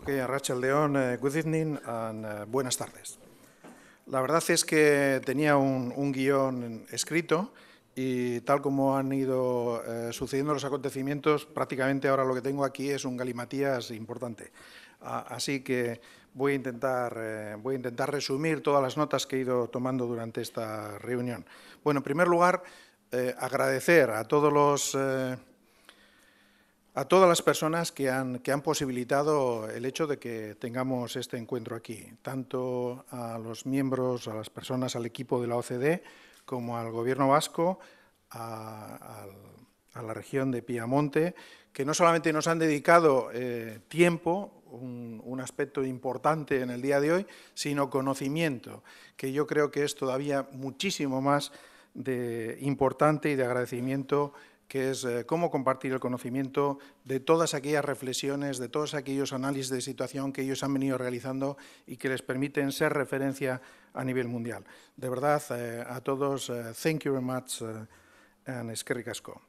Ok, Rachel León, eh, good evening and eh, buenas tardes. La verdad es que tenía un, guión escrito y tal como han ido eh, sucediendo los acontecimientos, prácticamente ahora lo que tengo aquí es un galimatías importante. así que voy a, intentar, voy a intentar resumir todas las notas que he ido tomando durante esta reunión. Bueno, en primer lugar, agradecer a todos los a todas las personas que han, que han posibilitado el hecho de que tengamos este encuentro aquí, tanto a los miembros, a las personas, al equipo de la OCDE, como al Gobierno vasco, a, la región de Piamonte, que no solamente nos han dedicado eh, tiempo, un, un, aspecto importante en el día de hoy, sino conocimiento, que yo creo que es todavía muchísimo más de importante y de agradecimiento que es eh, cómo compartir el conocimiento de todas aquellas reflexiones, de todos aquellos análisis de situación que ellos han venido realizando y que les permiten ser referencia a nivel mundial. De verdad, eh, a todos, eh, thank you very much and Casco.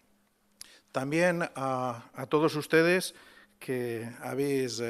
También a, a, todos ustedes que habéis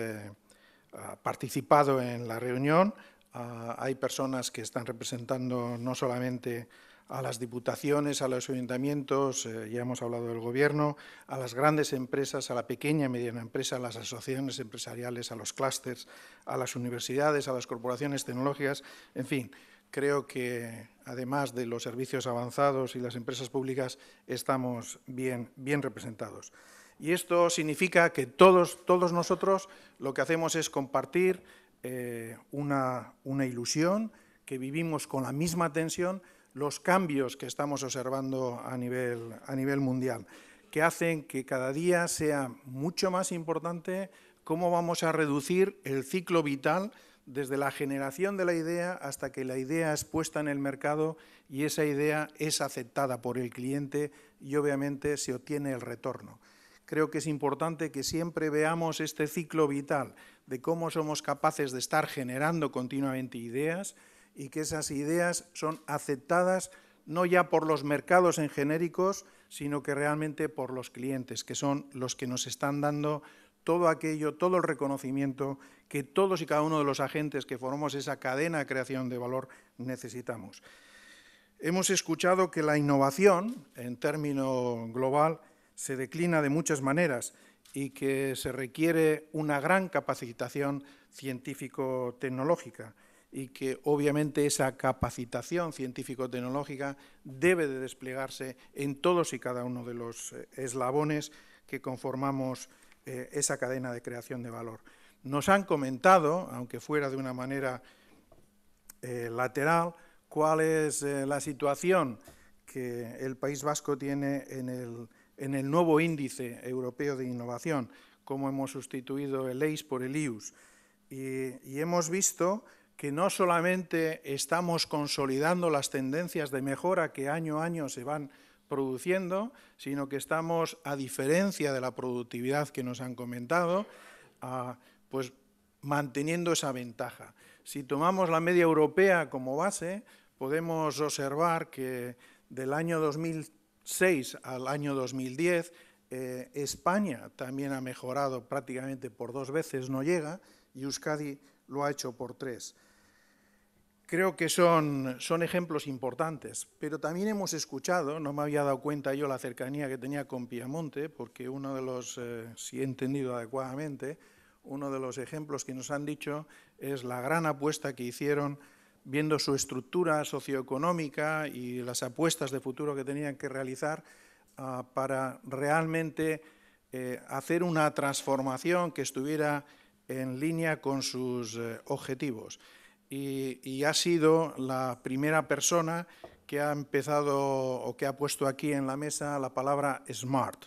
participado en la reunión, ah, hay personas que están representando no solamente a las diputaciones, a los ayuntamientos, eh, ya hemos hablado del gobierno, a las grandes empresas, a la pequeña y mediana empresa, a las asociaciones empresariales, a los clústeres, a las universidades, a las corporaciones tecnológicas, en fin, creo que además de los servicios avanzados y las empresas públicas estamos bien, bien representados. Y esto significa que todos, todos nosotros lo que hacemos es compartir eh, una, una ilusión, que vivimos con la misma tensión, los cambios que estamos observando a nivel, mundial, que hacen que cada día sea mucho más importante cómo vamos a reducir el ciclo vital desde la generación de la idea hasta que la idea es puesta en el mercado y esa idea es aceptada por el cliente y obviamente se obtiene el retorno. Creo que es importante que siempre veamos este ciclo vital de cómo somos capaces de estar generando continuamente ideas, y que esas ideas son aceptadas no ya por los mercados en genéricos, sino que realmente por los clientes, que son los que nos están dando todo aquello, todo el reconocimiento que todos y cada uno de los agentes que formamos esa cadena de creación de valor necesitamos. Hemos escuchado que la innovación, en término global, se declina de muchas maneras y que se requiere una gran capacitación científico-tecnológica y que obviamente esa capacitación científico-tecnológica debe de desplegarse en todos y cada uno de los eh, eslabones que conformamos eh, esa cadena de creación de valor. Nos han comentado, aunque fuera de una manera eh, lateral, cuál es la situación que el País Vasco tiene en el, nuevo índice europeo de innovación, cómo hemos sustituido el EIS por el IUS. y hemos visto que no solamente estamos consolidando las tendencias de mejora que año a año se van produciendo, sino que estamos, a diferencia de la productividad que nos han comentado, ah, pues manteniendo esa ventaja. Si tomamos la media europea como base, podemos observar que del año 2006 al año 2010, eh, España también ha mejorado prácticamente por dos veces, no llega, y Euskadi lo ha hecho por tres creo que son, ejemplos importantes, pero también hemos escuchado, no me había dado cuenta yo la cercanía que tenía con Piamonte, porque uno de los, eh, si he entendido adecuadamente, uno de los ejemplos que nos han dicho es la gran apuesta que hicieron viendo su estructura socioeconómica y las apuestas de futuro que tenían que realizar ah, para realmente eh, hacer una transformación que estuviera en línea con sus eh, objetivos y, ha sido la primera persona que ha empezado o que ha puesto aquí en la mesa la palabra smart.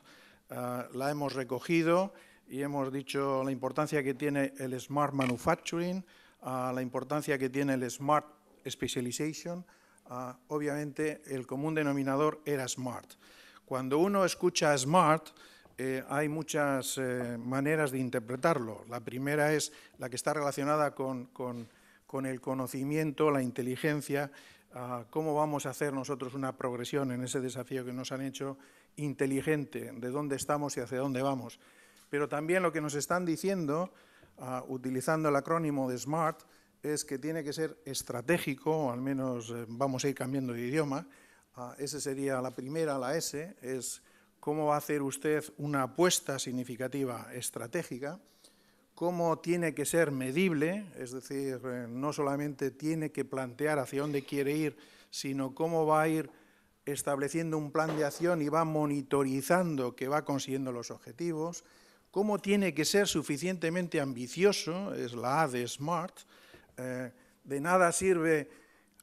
Ah, la hemos recogido y hemos dicho la importancia que tiene el smart manufacturing, ah, la importancia que tiene el smart specialization. Ah, obviamente el común denominador era smart. Cuando uno escucha smart, eh, hay muchas eh, maneras de interpretarlo. La primera es la que está relacionada con con el conocimiento, la inteligencia, ah, cómo vamos a hacer nosotros una progresión en ese desafío que nos han hecho inteligente, de dónde estamos y hacia dónde vamos. Pero también lo que nos están diciendo, ah, utilizando el acrónimo de SMART, es que tiene que ser estratégico, o al menos eh, vamos a ir cambiando de idioma. Ah, Esa sería la primera, la S, es cómo va a hacer usted una apuesta significativa estratégica cómo tiene que ser medible, es decir, eh, no solamente tiene que plantear hacia dónde quiere ir, sino cómo va a ir estableciendo un plan de acción y va monitorizando que va consiguiendo los objetivos, cómo tiene que ser suficientemente ambicioso, es la A de SMART, eh, de nada sirve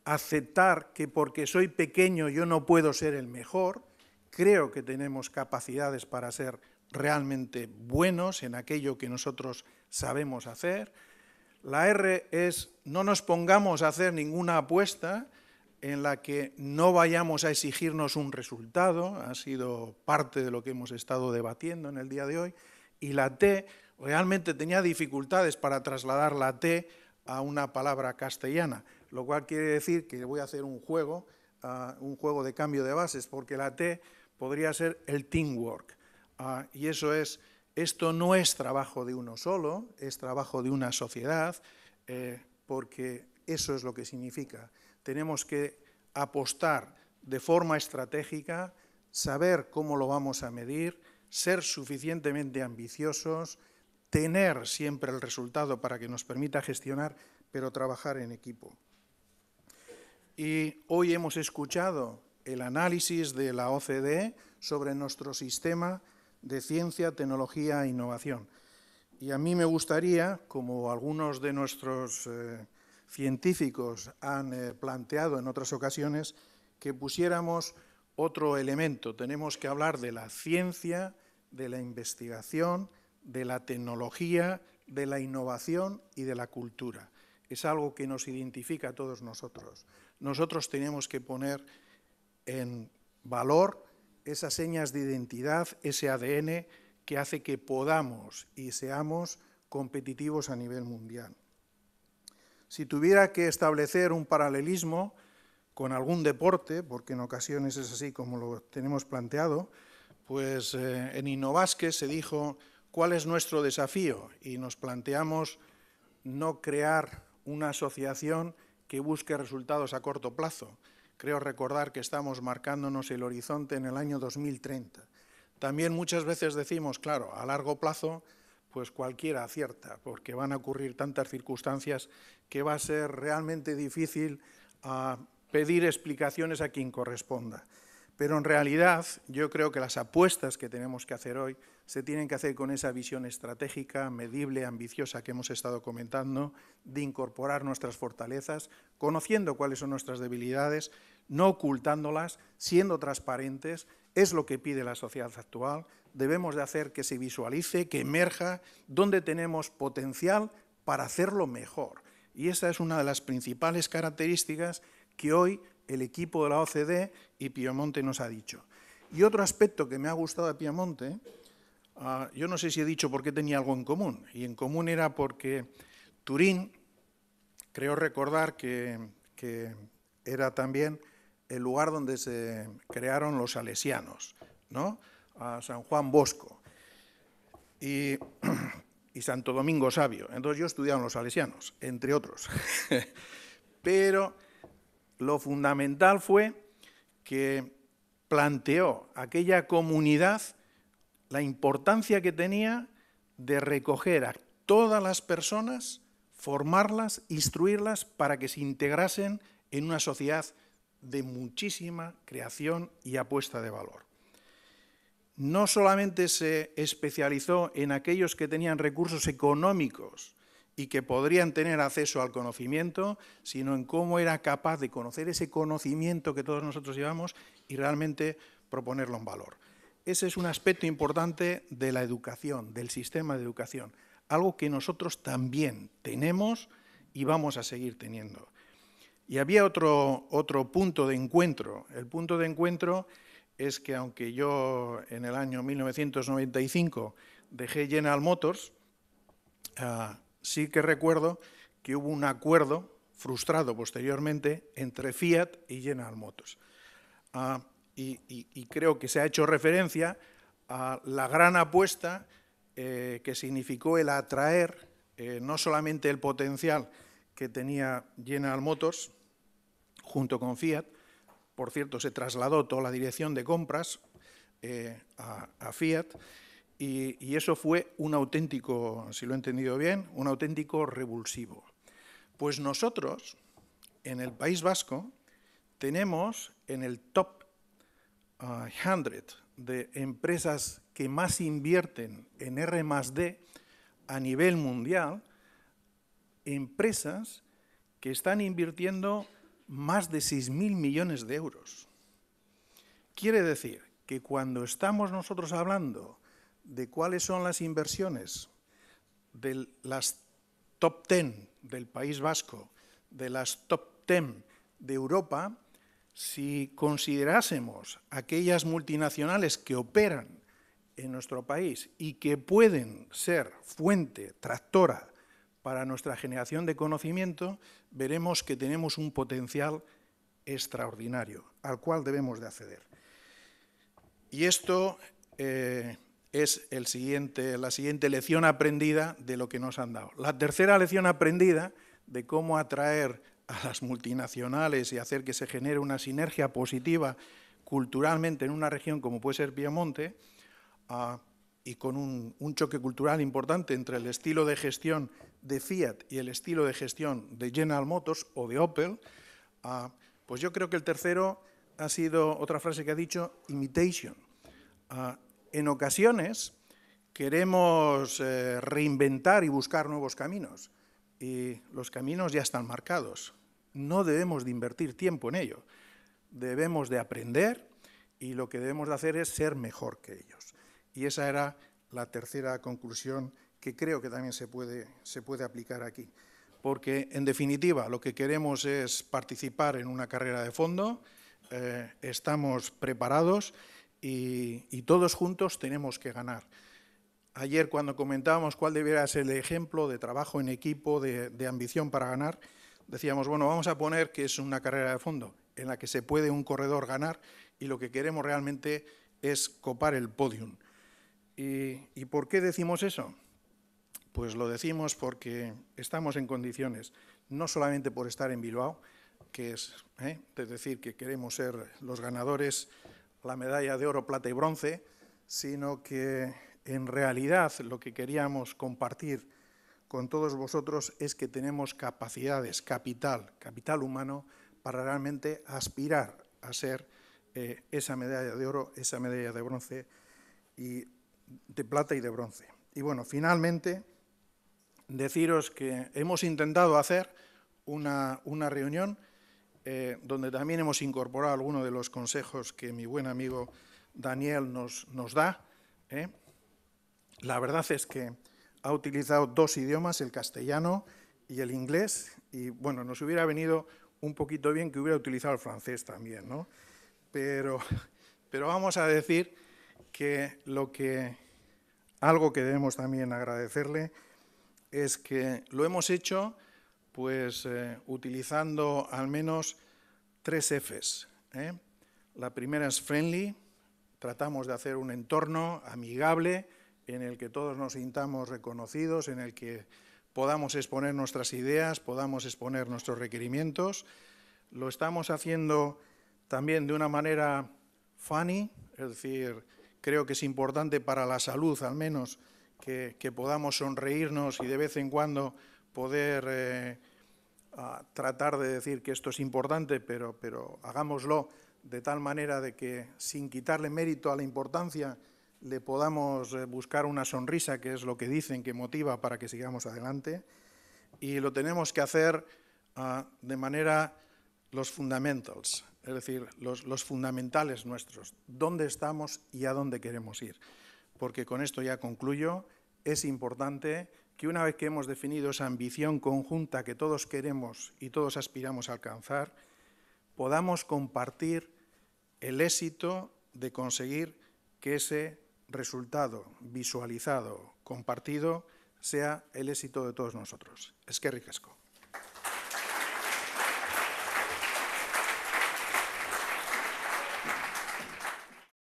aceptar que porque soy pequeño yo no puedo ser el mejor, creo que tenemos capacidades para ser realmente buenos en aquello que nosotros sabemos hacer. La R es no nos pongamos a hacer ninguna apuesta en la que no vayamos a exigirnos un resultado, ha sido parte de lo que hemos estado debatiendo en el día de hoy, y la T realmente tenía dificultades para trasladar la T a una palabra castellana, lo cual quiere decir que voy a hacer un juego, ah, un juego de cambio de bases, porque la T podría ser el teamwork, ah, y eso es esto no es trabajo de uno solo, es trabajo de una sociedad, eh, porque eso es lo que significa. Tenemos que apostar de forma estratégica, saber cómo lo vamos a medir, ser suficientemente ambiciosos, tener siempre el resultado para que nos permita gestionar, pero trabajar en equipo. Y hoy hemos escuchado el análisis de la OCDE sobre nuestro sistema de ciencia, tecnología e innovación. Y a mí me gustaría, como algunos de nuestros eh, científicos han eh, planteado en otras ocasiones, que pusiéramos otro elemento. Tenemos que hablar de la ciencia, de la investigación, de la tecnología, de la innovación y de la cultura. Es algo que nos identifica a todos nosotros. Nosotros tenemos que poner en valor esas señas de identidad, ese ADN que hace que podamos y seamos competitivos a nivel mundial. Si tuviera que establecer un paralelismo con algún deporte, porque en ocasiones es así como lo tenemos planteado, pues eh, en Innovasque se dijo cuál es nuestro desafío y nos planteamos no crear una asociación que busque resultados a corto plazo, Creo recordar que estamos marcándonos el horizonte en el año 2030. También muchas veces decimos, claro, a largo plazo, pues cualquiera acierta, porque van a ocurrir tantas circunstancias que va a ser realmente difícil ah, pedir explicaciones a quien corresponda. Pero en realidad yo creo que las apuestas que tenemos que hacer hoy se tienen que hacer con esa visión estratégica, medible, ambiciosa que hemos estado comentando, de incorporar nuestras fortalezas, conociendo cuáles son nuestras debilidades, no ocultándolas, siendo transparentes, es lo que pide la sociedad actual, debemos de hacer que se visualice, que emerja, dónde tenemos potencial para hacerlo mejor. Y esa es una de las principales características que hoy el equipo de la OCDE y Piemonte nos ha dicho. Y otro aspecto que me ha gustado de Piemonte, ah, yo no sé si he dicho por qué tenía algo en común, y en común era porque Turín, creo recordar que, era también el lugar donde se crearon los salesianos, ¿no? A San Juan Bosco y, Santo Domingo Sabio. Entonces yo estudiaba los salesianos, entre otros. Pero lo fundamental fue que planteó aquella comunidad la importancia que tenía de recoger a todas las personas, formarlas, instruirlas para que se integrasen en una sociedad de muchísima creación y apuesta de valor. No solamente se especializó en aquellos que tenían recursos económicos y que podrían tener acceso al conocimiento, sino en cómo era capaz de conocer ese conocimiento que todos nosotros llevamos y realmente proponerlo en valor. Ese es un aspecto importante de la educación, del sistema de educación, algo que nosotros también tenemos y vamos a seguir teniendo. Y había otro, otro punto de encuentro. El punto de encuentro es que aunque yo en el año 1995 dejé General Motors, ah, sí que recuerdo que hubo un acuerdo frustrado posteriormente entre Fiat y General Motors. Ah, y, creo que se ha hecho referencia a la gran apuesta eh, que significó el atraer eh, no solamente el potencial que tenía General Motors junto con Fiat, por cierto, se trasladó toda la dirección de compras eh, a Fiat, y, eso fue un auténtico, si lo he entendido bien, un auténtico revulsivo. Pues nosotros, en el País Vasco, tenemos en el top 100 ah, de empresas que más invierten en R D a nivel mundial, empresas que están invirtiendo más de 6.000 millones de euros. Quiere decir que cuando estamos nosotros hablando de cuáles son las inversiones de las top 10 del País Vasco, de las top 10 de Europa, si considerásemos aquellas multinacionales que operan en nuestro país y que pueden ser fuente, tractora para nuestra generación de conocimiento, veremos que tenemos un potencial extraordinario al cual debemos de acceder. Y esto eh, es la siguiente lección aprendida de lo que nos han dado. La tercera lección aprendida de cómo atraer a las multinacionales y hacer que se genere una sinergia positiva culturalmente en una región como puede ser Piemonte, ah, y con un, choque cultural importante entre el estilo de gestión de Fiat y el estilo de gestión de General Motors o de Opel, ah, pues yo creo que el tercero ha sido otra frase que ha dicho, imitation. Ah, en ocasiones queremos eh, reinventar y buscar nuevos caminos. Y los caminos ya están marcados. No debemos de invertir tiempo en ello. Debemos de aprender y lo que debemos de hacer es ser mejor que ellos. Y esa era la tercera conclusión que creo que también se puede, se puede aplicar aquí. Porque, en definitiva, lo que queremos es participar en una carrera de fondo, eh, estamos preparados y, todos juntos tenemos que ganar. Ayer cuando comentábamos cuál debiera ser el ejemplo de trabajo en equipo, de, ambición para ganar, decíamos, bueno, vamos a poner que es una carrera de fondo en la que se puede un corredor ganar y lo que queremos realmente es copar el podium. ¿Y, por qué decimos eso? Pues lo decimos porque estamos en condiciones, no solamente por estar en Bilbao, que es, ¿eh? es decir, que queremos ser los ganadores la medalla de oro, plata y bronce, sino que en realidad lo que queríamos compartir con todos vosotros es que tenemos capacidades, capital, capital humano, para realmente aspirar a ser eh, esa medalla de oro, esa medalla de bronce, y de plata y de bronce. Y bueno, finalmente, deciros que hemos intentado hacer una reunión eh, donde también hemos incorporado algunos de los consejos que mi buen amigo Daniel nos, da. ¿eh? La verdad es que ha utilizado dos idiomas, el castellano y el inglés, y bueno, nos hubiera venido un poquito bien que hubiera utilizado el francés también, ¿no? Pero, vamos a decir que lo que algo que debemos también agradecerle es que lo hemos hecho pues eh, utilizando al menos tres Fs. ¿eh? La primera es friendly, tratamos de hacer un entorno amigable en el que todos nos sintamos reconocidos, en el que podamos exponer nuestras ideas, podamos exponer nuestros requerimientos. Lo estamos haciendo también de una manera funny, es decir, creo que es importante para la salud al menos que, que podamos sonreírnos y de vez en cuando poder eh, ah, tratar de decir que esto es importante, pero, hagámoslo de tal manera de que sin quitarle mérito a la importancia le podamos eh, buscar una sonrisa, que es lo que dicen que motiva para que sigamos adelante, y lo tenemos que hacer ah, de manera los fundamentals, es decir, los, los, fundamentales nuestros, dónde estamos y a dónde queremos ir. Porque con esto ya concluyo es importante que una vez que hemos definido esa ambición conjunta que todos queremos y todos aspiramos a alcanzar, podamos compartir el éxito de conseguir que ese resultado visualizado, compartido, sea el éxito de todos nosotros. Es que ricasco.